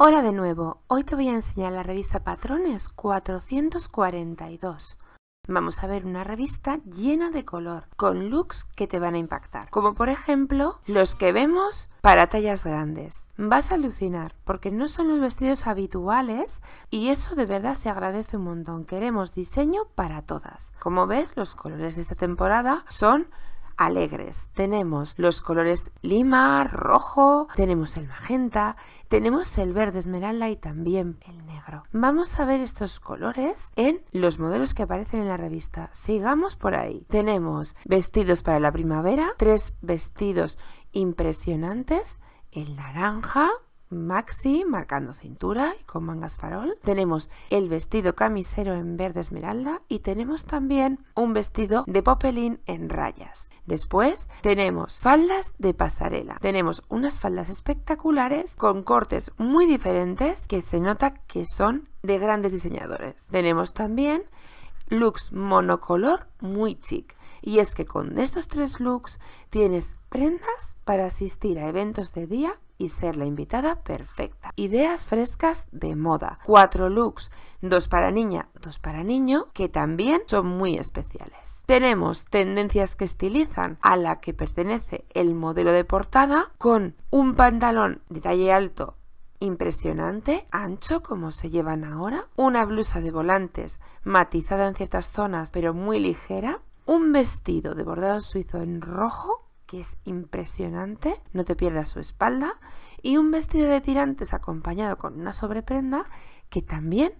Hola de nuevo, hoy te voy a enseñar la revista Patrones 442. Vamos a ver una revista llena de color, con looks que te van a impactar, como por ejemplo los que vemos para tallas grandes. Vas a alucinar porque no son los vestidos habituales y eso de verdad se agradece un montón. Queremos diseño para todas. Como ves, los colores de esta temporada son alegres. Tenemos los colores lima, rojo, tenemos el magenta, tenemos el verde esmeralda y también el negro. Vamos a ver estos colores en los modelos que aparecen en la revista. Sigamos por ahí. Tenemos vestidos para la primavera, tres vestidos impresionantes, el naranja, maxi marcando cintura y con mangas farol. Tenemos el vestido camisero en verde esmeralda y tenemos también un vestido de popelín en rayas. Después tenemos faldas de pasarela. Tenemos unas faldas espectaculares con cortes muy diferentes que se nota que son de grandes diseñadores. Tenemos también looks monocolor muy chic. Y es que con estos tres looks tienes prendas para asistir a eventos de día y ser la invitada perfecta. Ideas frescas de moda. Cuatro looks, dos para niña, dos para niño, que también son muy especiales. Tenemos tendencias que estilizan a la que pertenece el modelo de portada con un pantalón de talle alto impresionante, ancho como se llevan ahora, una blusa de volantes matizada en ciertas zonas pero muy ligera, un vestido de bordado suizo en rojo, que es impresionante, no te pierdas su espalda, y un vestido de tirantes acompañado con una sobreprenda que también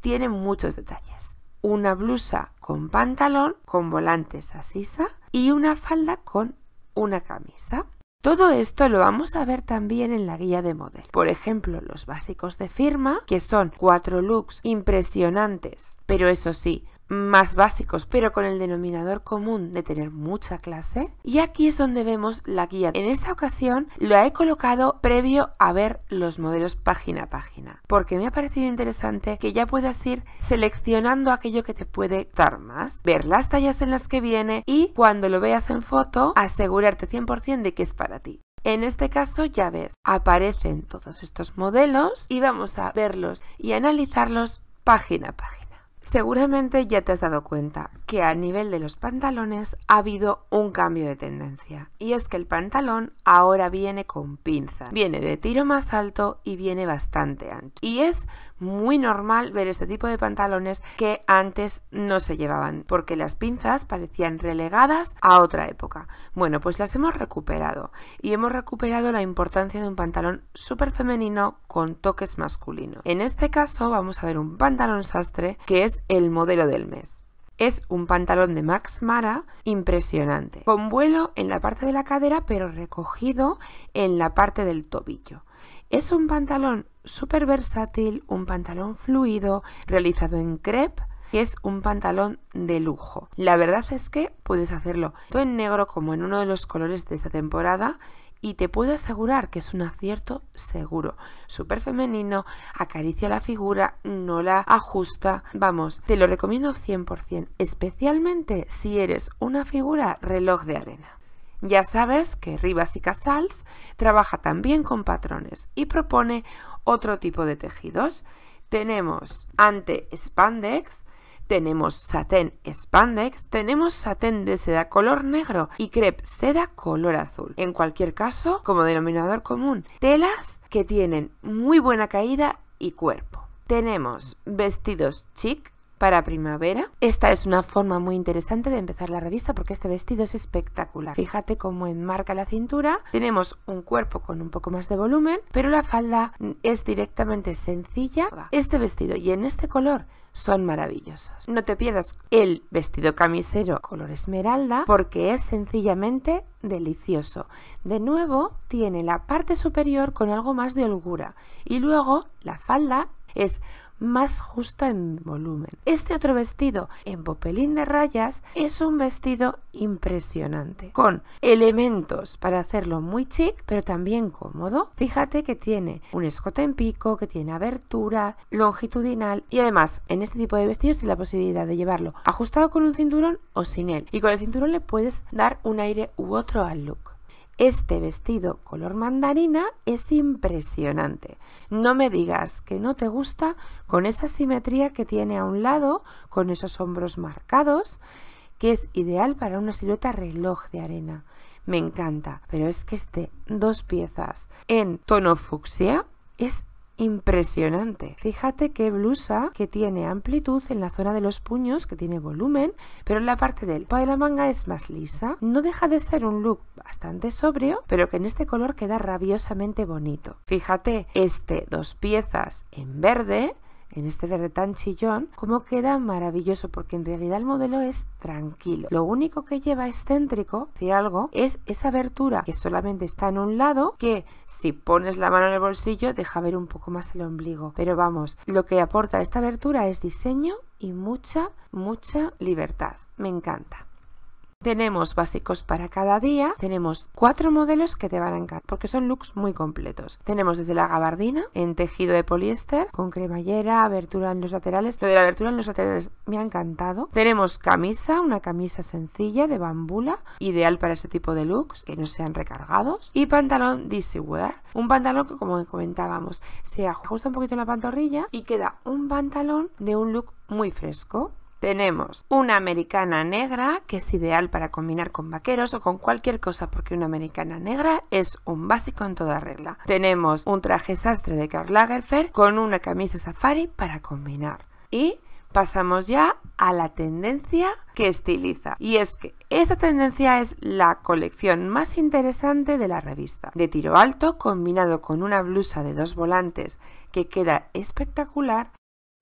tiene muchos detalles. Una blusa con pantalón, con volantes a sisa y una falda con una camisa. Todo esto lo vamos a ver también en la guía de model. Por ejemplo, los básicos de firma, que son cuatro looks impresionantes, pero eso sí, más básicos, pero con el denominador común de tener mucha clase. Y aquí es donde vemos la guía. En esta ocasión lo he colocado previo a ver los modelos página a página, porque me ha parecido interesante que ya puedas ir seleccionando aquello que te puede dar más, ver las tallas en las que viene y cuando lo veas en foto asegurarte 100% de que es para ti. En este caso ya ves, aparecen todos estos modelos y vamos a verlos y analizarlos página a página. Seguramente ya te has dado cuenta que a nivel de los pantalones ha habido un cambio de tendencia y es que el pantalón ahora viene con pinza, viene de tiro más alto y viene bastante ancho. Y es muy normal ver este tipo de pantalones que antes no se llevaban porque las pinzas parecían relegadas a otra época. Bueno, pues las hemos recuperado y hemos recuperado la importancia de un pantalón súper femenino con toques masculinos. En este caso vamos a ver un pantalón sastre que es el modelo del mes. Es un pantalón de Max Mara impresionante, con vuelo en la parte de la cadera pero recogido en la parte del tobillo. Es un pantalón súper versátil, un pantalón fluido, realizado en crepe, que es un pantalón de lujo. La verdad es que puedes hacerlo todo en negro como en uno de los colores de esta temporada y te puedo asegurar que es un acierto seguro. Súper femenino, acaricia la figura, no la ajusta. Vamos, te lo recomiendo 100%, especialmente si eres una figura reloj de arena. Ya sabes que Rivas y Casals trabaja también con patrones y propone otro tipo de tejidos. Tenemos ante spandex, tenemos satén spandex, tenemos satén de seda color negro y crepe seda color azul. En cualquier caso, como denominador común, telas que tienen muy buena caída y cuerpo. Tenemos vestidos chic para primavera. Esta es una forma muy interesante de empezar la revista porque este vestido es espectacular. Fíjate cómo enmarca la cintura. Tenemos un cuerpo con un poco más de volumen, pero la falda es directamente sencilla. Este vestido y en este color son maravillosos. No te pierdas el vestido camisero color esmeralda porque es sencillamente delicioso. De nuevo tiene la parte superior con algo más de holgura y luego la falda es más justa en volumen. Este otro vestido en popelín de rayas es un vestido impresionante, con elementos para hacerlo muy chic, pero también cómodo. Fíjate que tiene un escote en pico, que tiene abertura longitudinal y además en este tipo de vestidos tiene la posibilidad de llevarlo ajustado con un cinturón o sin él. Y con el cinturón le puedes dar un aire u otro al look. Este vestido color mandarina es impresionante. No me digas que no te gusta con esa simetría que tiene a un lado, con esos hombros marcados, que es ideal para una silueta reloj de arena. Me encanta, pero es que este dos piezas en tono fucsia es impresionante. Fíjate qué blusa que tiene amplitud en la zona de los puños, que tiene volumen, pero en la parte del pa de la manga es más lisa. No deja de ser un look bastante sobrio, pero que en este color queda rabiosamente bonito. Fíjate este dos piezas en verde en este verde tan chillón, como queda maravilloso, porque en realidad el modelo es tranquilo. Lo único que lleva excéntrico, si algo, es esa abertura que solamente está en un lado, que si pones la mano en el bolsillo deja ver un poco más el ombligo. Pero vamos, lo que aporta esta abertura es diseño y mucha, mucha libertad. Me encanta. Tenemos básicos para cada día, tenemos cuatro modelos que te van a encantar porque son looks muy completos. Tenemos desde la gabardina en tejido de poliéster con cremallera, abertura en los laterales. Lo de la abertura en los laterales me ha encantado. Tenemos camisa, una camisa sencilla de bambula, ideal para este tipo de looks que no sean recargados. Y pantalón DC un pantalón que como comentábamos se ajusta un poquito en la pantorrilla y queda un pantalón de un look muy fresco tenemos una americana negra, que es ideal para combinar con vaqueros o con cualquier cosa, porque una americana negra es un básico en toda regla. Tenemos un traje sastre de Karl Lagerfeld con una camisa safari para combinar. Y pasamos ya a la tendencia que estiliza. Y es que esta tendencia es la colección más interesante de la revista. De tiro alto combinado con una blusa de dos volantes que queda espectacular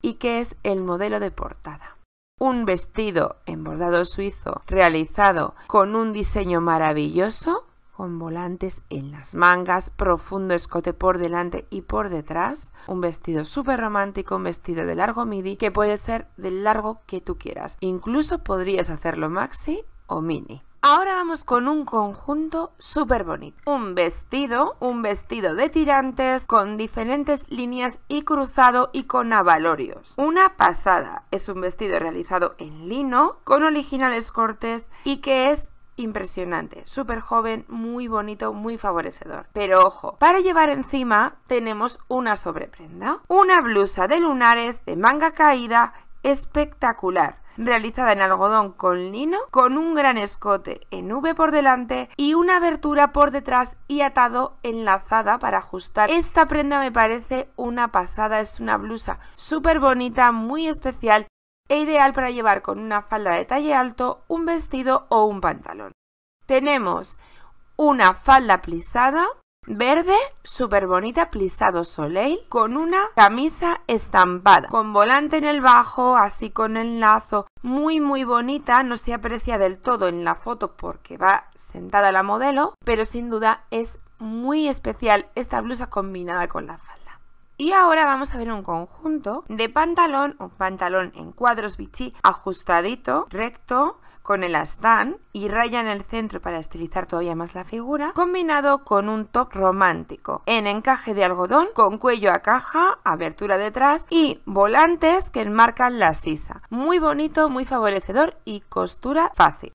y que es el modelo de portada un vestido en bordado suizo realizado con un diseño maravilloso con volantes en las mangas, profundo escote por delante y por detrás, un vestido súper romántico, un vestido de largo midi que puede ser del largo que tú quieras. Incluso podrías hacerlo maxi o mini. Ahora vamos con un conjunto súper bonito. Un vestido, un vestido de tirantes con diferentes líneas y cruzado y con abalorios. Una pasada. Es un vestido realizado en lino con originales cortes y que es impresionante, súper joven, muy bonito, muy favorecedor. Pero ojo, para llevar encima tenemos una sobreprenda, una blusa de lunares de manga caída espectacular realizada en algodón con lino, con un gran escote en V por delante y una abertura por detrás y atado enlazada para ajustar. Esta prenda me parece una pasada, es una blusa súper bonita, muy especial e ideal para llevar con una falda de talle alto, un vestido o un pantalón. Tenemos una falda plisada, Verde, súper bonita, plisado soleil, con una camisa estampada, con volante en el bajo, así con el lazo, muy muy bonita, no se aprecia del todo en la foto porque va sentada la modelo, pero sin duda es muy especial esta blusa combinada con la falda. Y ahora vamos a ver un conjunto de pantalón, un pantalón en cuadros bichí ajustadito, recto, con el astán y raya en el centro para estilizar todavía más la figura, combinado con un top romántico en encaje de algodón con cuello a caja, abertura detrás y volantes que enmarcan la sisa. Muy bonito, muy favorecedor y costura fácil.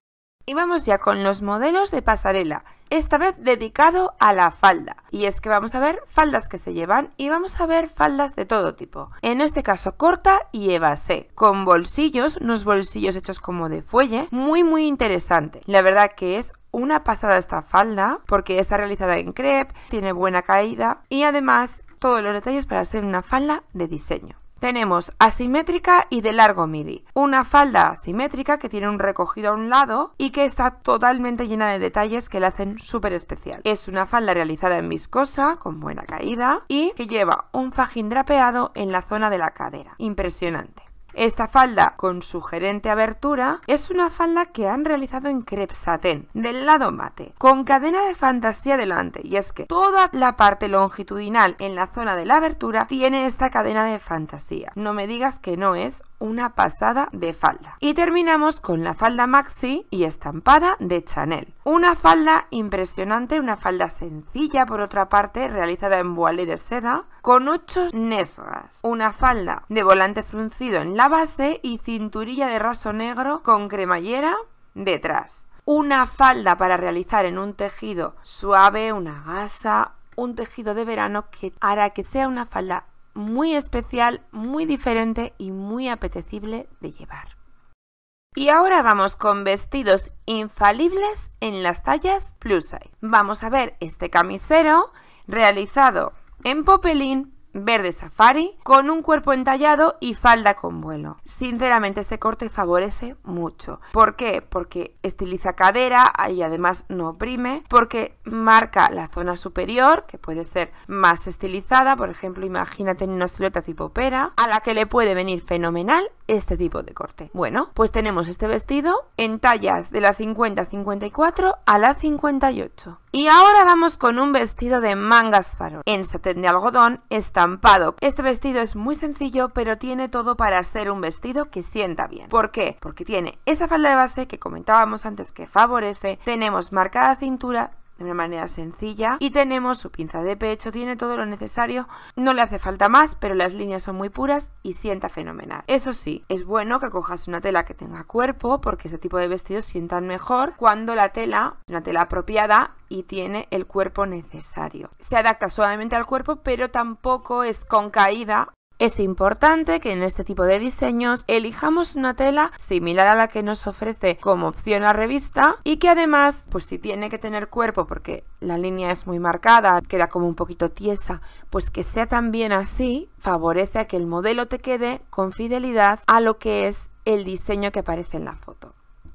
Y vamos ya con los modelos de pasarela, esta vez dedicado a la falda. Y es que vamos a ver faldas que se llevan y vamos a ver faldas de todo tipo. En este caso corta y evasé, con bolsillos, unos bolsillos hechos como de fuelle, muy muy interesante. La verdad que es una pasada esta falda porque está realizada en crepe, tiene buena caída y además todos los detalles para ser una falda de diseño. Tenemos asimétrica y de largo midi. Una falda asimétrica que tiene un recogido a un lado y que está totalmente llena de detalles que la hacen súper especial. Es una falda realizada en viscosa, con buena caída, y que lleva un fajín drapeado en la zona de la cadera. Impresionante. Esta falda con sugerente abertura es una falda que han realizado en crepe satén, del lado mate, con cadena de fantasía delante, y es que toda la parte longitudinal en la zona de la abertura tiene esta cadena de fantasía. No me digas que no es una pasada de falda. Y terminamos con la falda maxi y estampada de Chanel. Una falda impresionante, una falda sencilla por otra parte, realizada en voile de seda, con ocho nesgas. Una falda de volante fruncido en la base y cinturilla de raso negro con cremallera detrás. Una falda para realizar en un tejido suave, una gasa, un tejido de verano que hará que sea una falda muy especial, muy diferente y muy apetecible de llevar. Y ahora vamos con vestidos infalibles en las tallas plus size. Vamos a ver este camisero realizado en popelín verde safari con un cuerpo entallado y falda con vuelo. Sinceramente este corte favorece mucho. ¿Por qué? Porque estiliza cadera y además no oprime, porque marca la zona superior que puede ser más estilizada, por ejemplo imagínate una silueta tipo pera, a la que le puede venir fenomenal este tipo de corte. Bueno, pues tenemos este vestido en tallas de la 50-54 a la 58. Y ahora vamos con un vestido de mangas farol en satén de algodón, está este vestido es muy sencillo, pero tiene todo para ser un vestido que sienta bien. ¿Por qué? Porque tiene esa falda de base que comentábamos antes que favorece, tenemos marcada cintura, de una manera sencilla y tenemos su pinza de pecho, tiene todo lo necesario, no le hace falta más, pero las líneas son muy puras y sienta fenomenal. Eso sí, es bueno que cojas una tela que tenga cuerpo porque ese tipo de vestidos sientan mejor cuando la tela es una tela apropiada y tiene el cuerpo necesario. Se adapta suavemente al cuerpo, pero tampoco es con caída es importante que en este tipo de diseños elijamos una tela similar a la que nos ofrece como opción la revista y que además, pues si tiene que tener cuerpo porque la línea es muy marcada, queda como un poquito tiesa, pues que sea también así, favorece a que el modelo te quede con fidelidad a lo que es el diseño que aparece en la foto.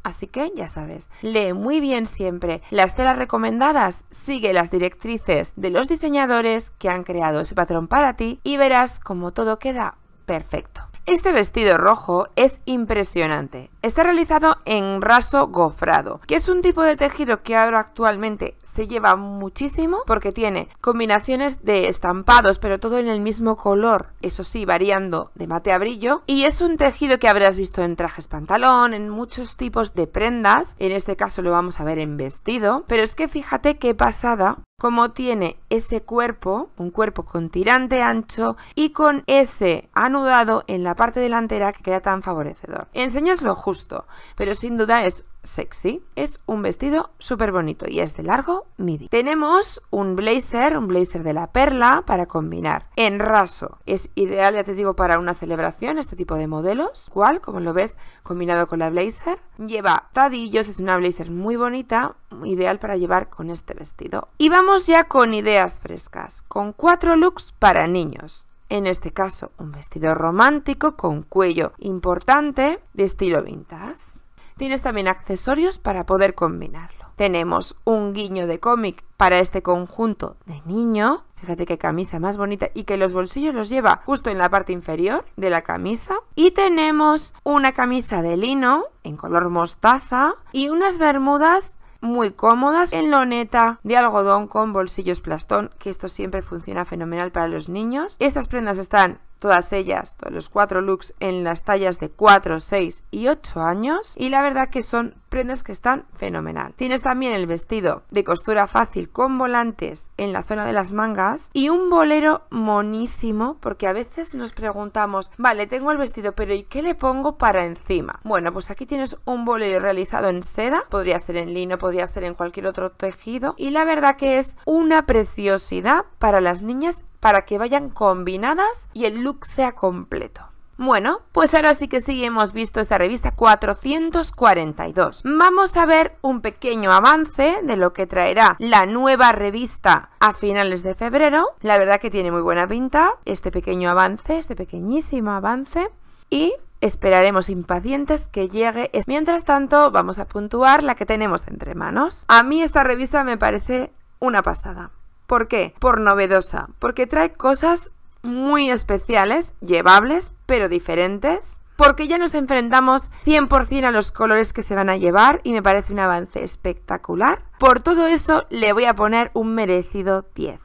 Así que ya sabes, lee muy bien siempre las telas recomendadas, sigue las directrices de los diseñadores que han creado ese patrón para ti y verás cómo todo queda perfecto. Este vestido rojo es impresionante. Está realizado en raso gofrado, que es un tipo de tejido que ahora actualmente se lleva muchísimo porque tiene combinaciones de estampados, pero todo en el mismo color, eso sí, variando de mate a brillo. Y es un tejido que habrás visto en trajes pantalón, en muchos tipos de prendas. En este caso lo vamos a ver en vestido. Pero es que fíjate qué pasada como tiene ese cuerpo, un cuerpo con tirante ancho y con ese anudado en la parte delantera que queda tan favorecedor. enseñas lo justo, pero sin duda es sexy. Es un vestido súper bonito y es de largo midi. Tenemos un blazer, un blazer de la perla para combinar. En raso. Es ideal, ya te digo, para una celebración este tipo de modelos. Cual, como lo ves, combinado con la blazer. Lleva tadillos, es una blazer muy bonita, ideal para llevar con este vestido. Y vamos ya con ideas frescas, con cuatro looks para niños en este caso un vestido romántico con cuello importante de estilo vintage. Tienes también accesorios para poder combinarlo. Tenemos un guiño de cómic para este conjunto de niño. Fíjate qué camisa más bonita y que los bolsillos los lleva justo en la parte inferior de la camisa. Y tenemos una camisa de lino en color mostaza y unas bermudas muy cómodas en loneta de algodón con bolsillos plastón, que esto siempre funciona fenomenal para los niños. Estas prendas están todas ellas, todos los cuatro looks en las tallas de 4, 6 y 8 años y la verdad que son prendas que están fenomenal. Tienes también el vestido de costura fácil con volantes en la zona de las mangas y un bolero monísimo porque a veces nos preguntamos, vale, tengo el vestido, pero ¿y qué le pongo para encima? Bueno, pues aquí tienes un bolero realizado en seda, podría ser en lino, podría ser en cualquier otro tejido y la verdad que es una preciosidad para las niñas para que vayan combinadas y el look sea completo. Bueno, pues ahora sí que sí hemos visto esta revista 442. Vamos a ver un pequeño avance de lo que traerá la nueva revista a finales de febrero. La verdad que tiene muy buena pinta este pequeño avance, este pequeñísimo avance. Y Esperaremos impacientes que llegue. Mientras tanto, vamos a puntuar la que tenemos entre manos. A mí esta revista me parece una pasada. ¿Por qué? Por novedosa, porque trae cosas muy especiales, llevables, pero diferentes. Porque ya nos enfrentamos 100% a los colores que se van a llevar y me parece un avance espectacular. Por todo eso le voy a poner un merecido 10.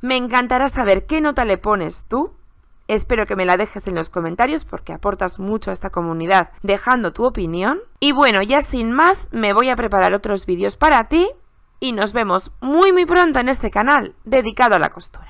Me encantará saber qué nota le pones tú. Espero que me la dejes en los comentarios porque aportas mucho a esta comunidad dejando tu opinión. Y bueno, ya sin más, me voy a preparar otros vídeos para ti y nos vemos muy muy pronto en este canal dedicado a la costura.